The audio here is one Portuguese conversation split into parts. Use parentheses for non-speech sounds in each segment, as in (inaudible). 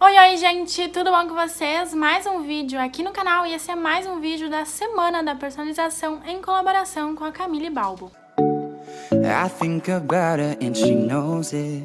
Oi, oi, gente! Tudo bom com vocês? Mais um vídeo aqui no canal e esse é mais um vídeo da Semana da Personalização em colaboração com a Camille Balbo. I think about and she knows it.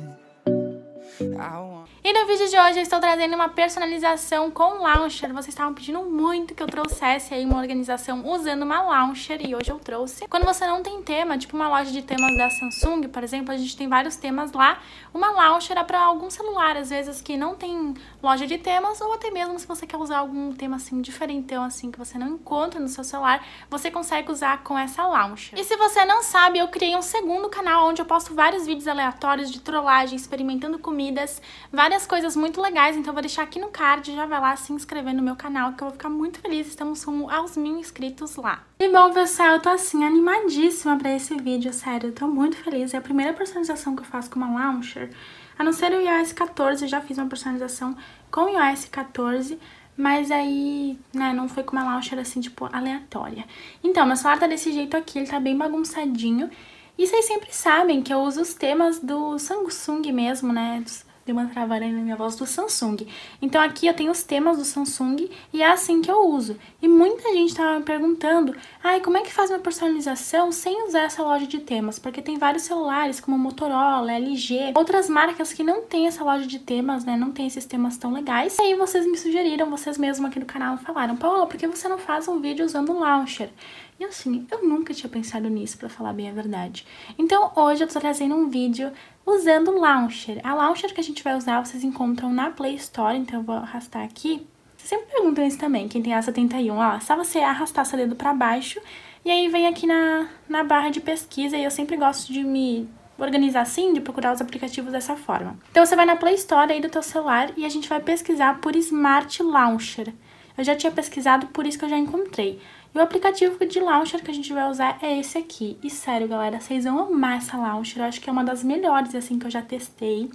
E no vídeo de hoje eu estou trazendo uma personalização com launcher. Vocês estavam pedindo muito que eu trouxesse aí uma organização usando uma launcher e hoje eu trouxe. Quando você não tem tema, tipo uma loja de temas da Samsung, por exemplo, a gente tem vários temas lá. Uma launcher é para algum celular, às vezes que não tem loja de temas ou até mesmo se você quer usar algum tema assim diferentão assim que você não encontra no seu celular, você consegue usar com essa launcher. E se você não sabe, eu criei um segundo canal onde eu posto vários vídeos aleatórios de trollagem, experimentando comidas, várias várias coisas muito legais, então vou deixar aqui no card, já vai lá se inscrever no meu canal, que eu vou ficar muito feliz, estamos rumo aos mil inscritos lá. E bom, pessoal, eu tô assim, animadíssima pra esse vídeo, sério, eu tô muito feliz, é a primeira personalização que eu faço com uma launcher, a não ser o iOS 14, eu já fiz uma personalização com o iOS 14, mas aí, né, não foi com uma launcher assim, tipo, aleatória. Então, meu celular tá desse jeito aqui, ele tá bem bagunçadinho. E vocês sempre sabem que eu uso os temas do Samsung mesmo, né, Deu uma travada na minha voz do Samsung. Então aqui eu tenho os temas do Samsung e é assim que eu uso. E muita gente tava me perguntando Ai, como é que faz uma personalização sem usar essa loja de temas? Porque tem vários celulares, como Motorola, LG, outras marcas que não tem essa loja de temas, né? Não tem esses temas tão legais. E aí vocês me sugeriram, vocês mesmos aqui no canal falaram, Paola, por que você não faz um vídeo usando o Launcher? E assim, eu nunca tinha pensado nisso, pra falar bem a verdade. Então hoje eu tô trazendo um vídeo usando o Launcher. A Launcher que a gente vai usar vocês encontram na Play Store, então eu vou arrastar aqui. Vocês sempre perguntam isso também, quem tem a 71, ó, só você arrastar seu dedo pra baixo e aí vem aqui na, na barra de pesquisa e eu sempre gosto de me organizar assim, de procurar os aplicativos dessa forma. Então você vai na Play Store aí do teu celular e a gente vai pesquisar por Smart Launcher. Eu já tinha pesquisado, por isso que eu já encontrei. E o aplicativo de launcher que a gente vai usar é esse aqui. E sério, galera, vocês vão amar essa launcher. Eu acho que é uma das melhores, assim, que eu já testei.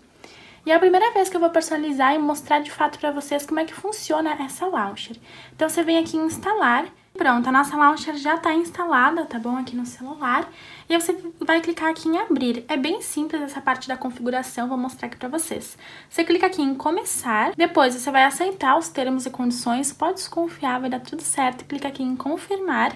E é a primeira vez que eu vou personalizar e mostrar de fato para vocês como é que funciona essa launcher. Então você vem aqui em instalar, pronto, a nossa launcher já está instalada, tá bom, aqui no celular. E aí você vai clicar aqui em abrir. É bem simples essa parte da configuração, vou mostrar aqui para vocês. Você clica aqui em começar, depois você vai aceitar os termos e condições, pode desconfiar, vai dar tudo certo, clica aqui em confirmar.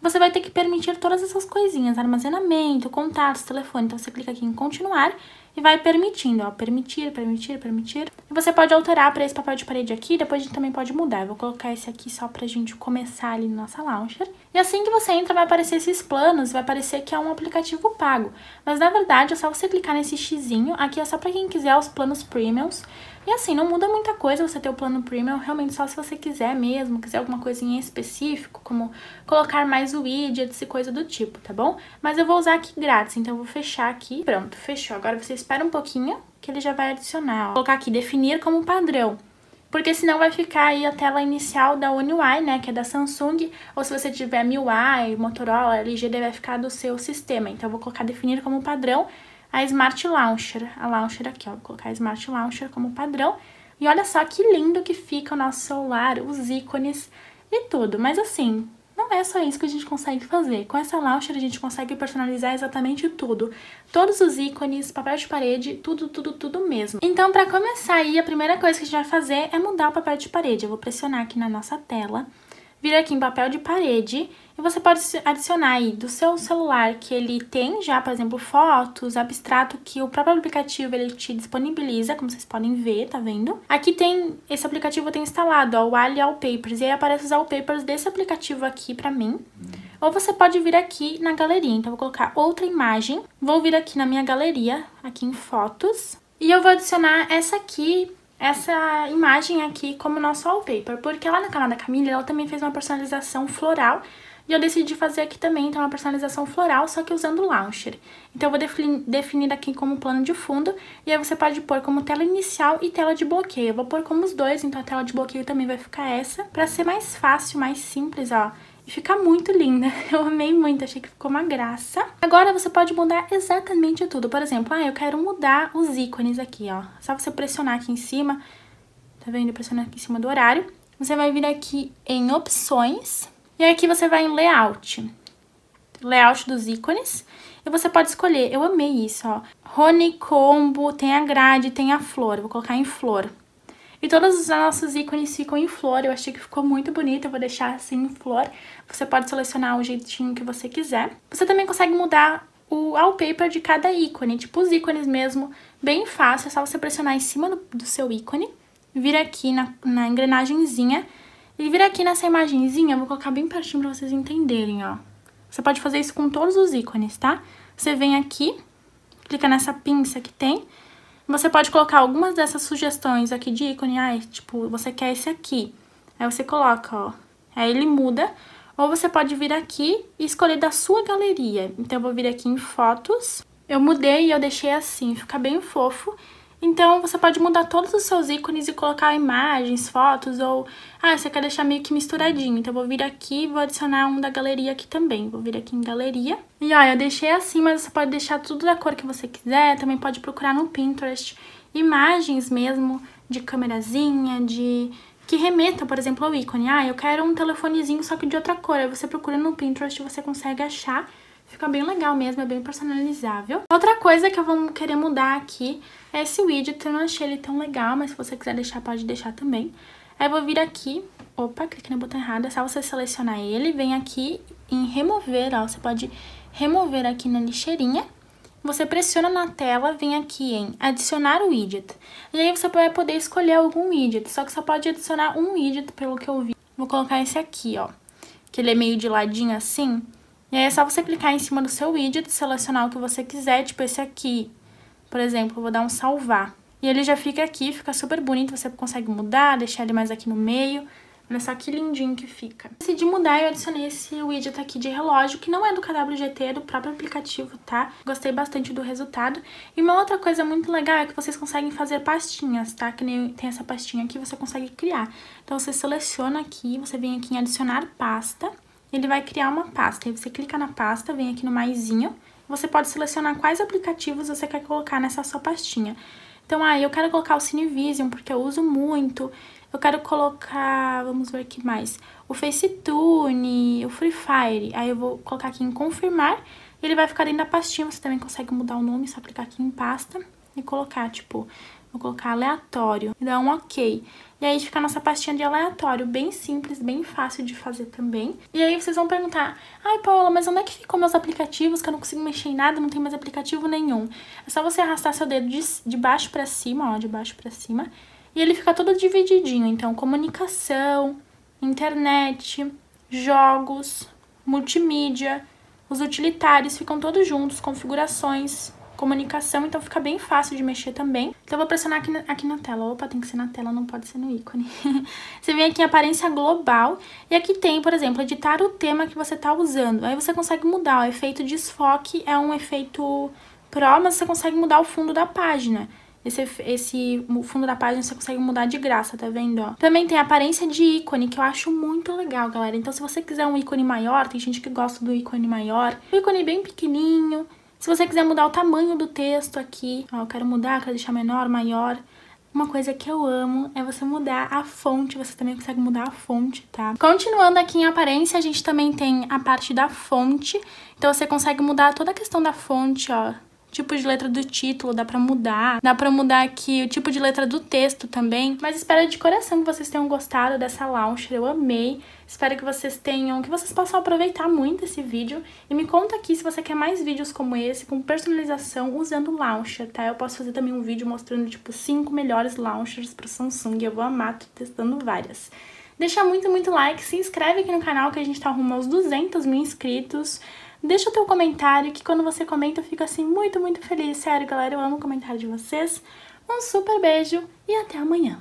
Você vai ter que permitir todas essas coisinhas, armazenamento, contatos, telefone. Então, você clica aqui em continuar e vai permitindo, ó, permitir, permitir, permitir. E você pode alterar para esse papel de parede aqui, depois a gente também pode mudar. Eu vou colocar esse aqui só pra gente começar ali na nossa launcher. E assim que você entra vai aparecer esses planos, vai aparecer que é um aplicativo pago. Mas na verdade é só você clicar nesse xizinho, aqui é só pra quem quiser os planos premiums. E assim, não muda muita coisa você ter o plano premium, realmente só se você quiser mesmo, quiser alguma coisinha específico, como colocar mais widgets e coisa do tipo, tá bom? Mas eu vou usar aqui grátis, então eu vou fechar aqui. Pronto, fechou. Agora vocês espera um pouquinho que ele já vai adicionar. Vou colocar aqui definir como padrão, porque senão vai ficar aí a tela inicial da One UI, né, que é da Samsung, ou se você tiver MIUI, Motorola, LG, vai ficar do seu sistema. Então vou colocar definir como padrão a Smart Launcher, a Launcher aqui, ó, vou colocar a Smart Launcher como padrão. E olha só que lindo que fica o nosso celular, os ícones e tudo. Mas assim, é só isso que a gente consegue fazer. Com essa launcher a gente consegue personalizar exatamente tudo. Todos os ícones, papel de parede, tudo, tudo, tudo mesmo. Então, para começar aí, a primeira coisa que a gente vai fazer é mudar o papel de parede. Eu vou pressionar aqui na nossa tela vir aqui em papel de parede e você pode adicionar aí do seu celular que ele tem já, por exemplo, fotos, abstrato que o próprio aplicativo ele te disponibiliza, como vocês podem ver, tá vendo? Aqui tem, esse aplicativo tem instalado, ó, o Ali All Papers, e aí aparece os All Papers desse aplicativo aqui pra mim. Hum. Ou você pode vir aqui na galeria, então vou colocar outra imagem, vou vir aqui na minha galeria, aqui em fotos, e eu vou adicionar essa aqui essa imagem aqui como nosso wallpaper, porque lá no canal da Camila ela também fez uma personalização floral e eu decidi fazer aqui também, então, uma personalização floral, só que usando o launcher. Então, eu vou definir aqui como plano de fundo, e aí você pode pôr como tela inicial e tela de bloqueio. Eu vou pôr como os dois, então a tela de bloqueio também vai ficar essa, pra ser mais fácil, mais simples, ó, fica muito linda. (laughs) Eu amei muito, achei que ficou uma graça. Agora você pode mudar exatamente tudo. Por exemplo, ah, eu quero mudar os ícones aqui, ó. Só você pressionar aqui em cima. Tá vendo? Pressionar aqui em cima do horário. Você vai vir aqui em opções. E aqui você vai em layout. Layout dos ícones. E você pode escolher, eu amei isso, ó. combo tem a grade, tem a flor. Vou colocar em flor. E todas os nossos ícones ficam em flor. Eu achei que ficou muito bonito, eu vou deixar assim em flor. Você pode selecionar o jeitinho que você quiser. Você também consegue mudar o wallpaper de cada ícone, tipo os ícones mesmo, bem fácil, é só você pressionar em cima do, do seu ícone, vir aqui na, na engrenagemzinha e vir aqui nessa imagenzinha, eu vou colocar bem pertinho pra vocês entenderem, ó. Você pode fazer isso com todos os ícones, tá? Você vem aqui, clica nessa pinça que tem você pode colocar algumas dessas sugestões aqui de ícone. Ai, ah, tipo, você quer esse aqui. Aí você coloca, ó. Aí ele muda. Ou você pode vir aqui e escolher da sua galeria. Então, eu vou vir aqui em fotos. Eu mudei e eu deixei assim. Fica bem fofo. Então você pode mudar todos os seus ícones e colocar imagens, fotos ou... Ah, você quer deixar meio que misturadinho, então eu vou vir aqui e vou adicionar um da galeria aqui também. Vou vir aqui em galeria. E ó, eu deixei assim, mas você pode deixar tudo da cor que você quiser, também pode procurar no Pinterest imagens mesmo de câmerazinha, de... Que remeta, por exemplo, ao ícone. Ah, eu quero um telefonezinho só que de outra cor. Aí você procura no Pinterest e você consegue achar Fica bem legal mesmo, é bem personalizável. Outra coisa que eu vou querer mudar aqui é esse widget. Eu não achei ele tão legal, mas se você quiser deixar, pode deixar também. Aí eu vou vir aqui, opa, cliquei no botão errado, é só você selecionar ele, vem aqui em remover, ó, você pode remover aqui na lixeirinha. Você pressiona na tela, vem aqui em adicionar o widget. E aí você vai poder escolher algum widget, só que só pode adicionar um widget, pelo que eu vi. Vou colocar esse aqui, ó, que ele é meio de ladinho assim, e aí é só você clicar em cima do seu widget, selecionar o que você quiser, tipo esse aqui. Por exemplo, eu vou dar um salvar. E ele já fica aqui, fica super bonito, você consegue mudar, deixar ele mais aqui no meio. Olha só que lindinho que fica. Decidi mudar e adicionei esse widget aqui de relógio, que não é do KWGT, é do próprio aplicativo, tá? Gostei bastante do resultado. E uma outra coisa muito legal é que vocês conseguem fazer pastinhas, tá? Que nem tem essa pastinha aqui, você consegue criar. Então, você seleciona aqui, você vem aqui em adicionar pasta ele vai criar uma pasta. Aí você clica na pasta, vem aqui no maisinho, você pode selecionar quais aplicativos você quer colocar nessa sua pastinha. Então, aí ah, eu quero colocar o Cinevision, porque eu uso muito. Eu quero colocar, vamos ver aqui mais, o Facetune, o Free Fire. Aí eu vou colocar aqui em confirmar, ele vai ficar dentro da pastinha. Você também consegue mudar o nome, só clicar aqui em pasta e colocar, tipo, Vou colocar aleatório e dar um ok. E aí fica a nossa pastinha de aleatório, bem simples, bem fácil de fazer também. E aí vocês vão perguntar, ai Paula, mas onde é que ficam meus aplicativos que eu não consigo mexer em nada, não tem mais aplicativo nenhum? É só você arrastar seu dedo de, de baixo para cima, ó, de baixo para cima, e ele fica todo divididinho, então comunicação, internet, jogos, multimídia, os utilitários ficam todos juntos, configurações, comunicação, então fica bem fácil de mexer também. Então eu vou pressionar aqui na, aqui na tela. Opa, tem que ser na tela, não pode ser no ícone. (laughs) você vem aqui em aparência global e aqui tem, por exemplo, editar o tema que você tá usando. Aí você consegue mudar, o efeito desfoque é um efeito Pro, mas você consegue mudar o fundo da página. Esse, esse fundo da página você consegue mudar de graça, tá vendo? Ó? Também tem a aparência de ícone, que eu acho muito legal, galera. Então, se você quiser um ícone maior, tem gente que gosta do ícone maior. ícone bem pequenininho, se você quiser mudar o tamanho do texto aqui, ó, eu quero mudar, quero deixar menor, maior. Uma coisa que eu amo é você mudar a fonte, você também consegue mudar a fonte, tá? Continuando aqui em aparência, a gente também tem a parte da fonte. Então você consegue mudar toda a questão da fonte, ó tipo de letra do título, dá para mudar, dá para mudar aqui o tipo de letra do texto também. Mas espero de coração que vocês tenham gostado dessa launcher, eu amei. Espero que vocês tenham, que vocês possam aproveitar muito esse vídeo e me conta aqui se você quer mais vídeos como esse com personalização usando launcher, tá? Eu posso fazer também um vídeo mostrando tipo 5 melhores launchers pro Samsung, eu vou amar, tô testando várias. Deixa muito, muito like, se inscreve aqui no canal que a gente tá rumo aos 200 mil inscritos. Deixa o teu comentário, que quando você comenta eu fico assim muito, muito feliz. Sério, galera, eu amo o comentário de vocês. Um super beijo e até amanhã.